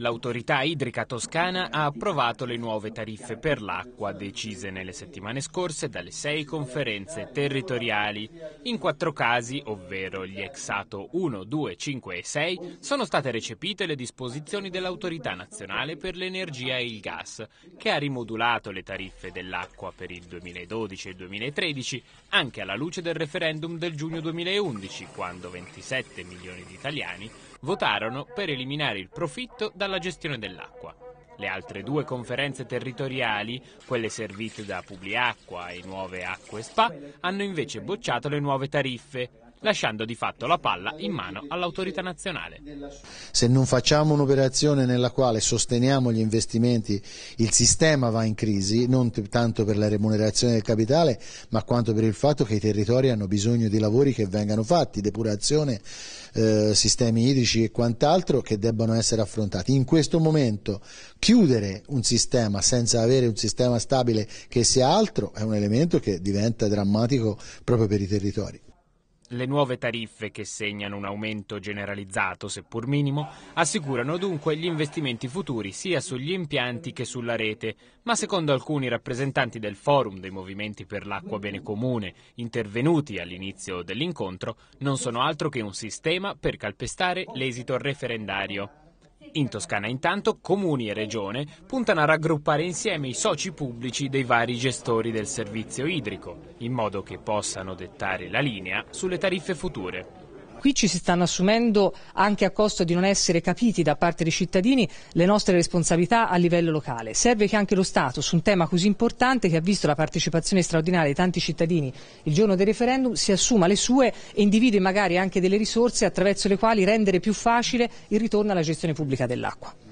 L'autorità idrica toscana ha approvato le nuove tariffe per l'acqua decise nelle settimane scorse dalle sei conferenze territoriali. In quattro casi, ovvero gli exato 1, 2, 5 e 6, sono state recepite le disposizioni dell'autorità nazionale per l'energia e il gas, che ha rimodulato le tariffe dell'acqua per il 2012 e 2013 anche alla luce del referendum del giugno 2011, quando 27 milioni di italiani votarono per eliminare il profitto dalla alla gestione dell'acqua. Le altre due conferenze territoriali, quelle servite da Publiacqua e Nuove Acque Spa, hanno invece bocciato le nuove tariffe, lasciando di fatto la palla in mano all'autorità nazionale. Se non facciamo un'operazione nella quale sosteniamo gli investimenti, il sistema va in crisi, non tanto per la remunerazione del capitale, ma quanto per il fatto che i territori hanno bisogno di lavori che vengano fatti, depurazione, eh, sistemi idrici e quant'altro che debbano essere affrontati. In questo momento chiudere un sistema senza avere un sistema stabile che sia altro è un elemento che diventa drammatico proprio per i territori. Le nuove tariffe, che segnano un aumento generalizzato, seppur minimo, assicurano dunque gli investimenti futuri sia sugli impianti che sulla rete, ma secondo alcuni rappresentanti del forum dei movimenti per l'acqua bene comune, intervenuti all'inizio dell'incontro, non sono altro che un sistema per calpestare l'esito referendario. In Toscana intanto comuni e regione puntano a raggruppare insieme i soci pubblici dei vari gestori del servizio idrico, in modo che possano dettare la linea sulle tariffe future. Qui ci si stanno assumendo, anche a costo di non essere capiti da parte dei cittadini, le nostre responsabilità a livello locale. Serve che anche lo Stato, su un tema così importante che ha visto la partecipazione straordinaria di tanti cittadini il giorno del referendum, si assuma le sue e individui magari anche delle risorse attraverso le quali rendere più facile il ritorno alla gestione pubblica dell'acqua.